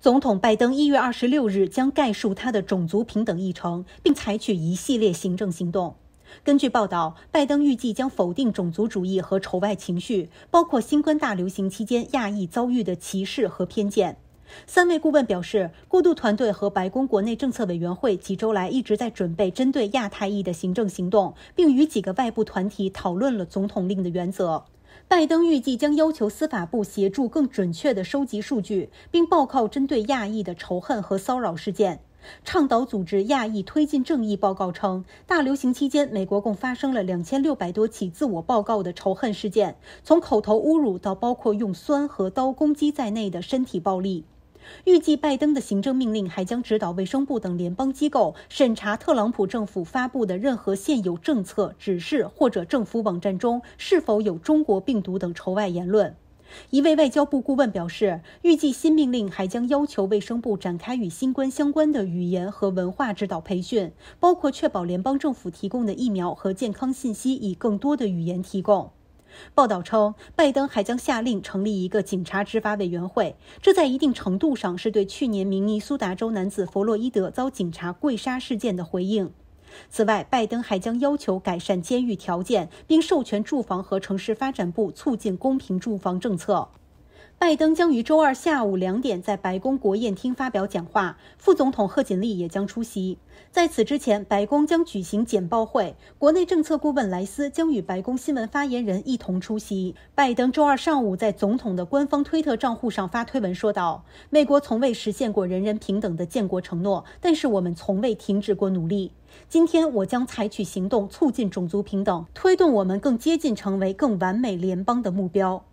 总统拜登一月二十六日将概述他的种族平等议程，并采取一系列行政行动。根据报道，拜登预计将否定种族主义和仇外情绪，包括新冠大流行期间亚裔遭遇的歧视和偏见。三位顾问表示，过渡团队和白宫国内政策委员会几周来一直在准备针对亚太裔的行政行动，并与几个外部团体讨论了总统令的原则。拜登预计将要求司法部协助更准确地收集数据，并报告针对亚裔的仇恨和骚扰事件。倡导组织亚裔推进正义报告称，大流行期间，美国共发生了两千六百多起自我报告的仇恨事件，从口头侮辱到包括用酸和刀攻击在内的身体暴力。预计拜登的行政命令还将指导卫生部等联邦机构审查特朗普政府发布的任何现有政策、指示或者政府网站中是否有中国病毒等仇外言论。一位外交部顾问表示，预计新命令还将要求卫生部展开与新冠相关的语言和文化指导培训，包括确保联邦政府提供的疫苗和健康信息以更多的语言提供。报道称，拜登还将下令成立一个警察执法委员会，这在一定程度上是对去年明尼苏达州男子弗洛伊德遭警察跪杀事件的回应。此外，拜登还将要求改善监狱条件，并授权住房和城市发展部促进公平住房政策。拜登将于周二下午两点在白宫国宴厅发表讲话，副总统贺锦丽也将出席。在此之前，白宫将举行简报会，国内政策顾问莱斯将与白宫新闻发言人一同出席。拜登周二上午在总统的官方推特账户上发推文说道：“美国从未实现过人人平等的建国承诺，但是我们从未停止过努力。今天，我将采取行动促进种族平等，推动我们更接近成为更完美联邦的目标。”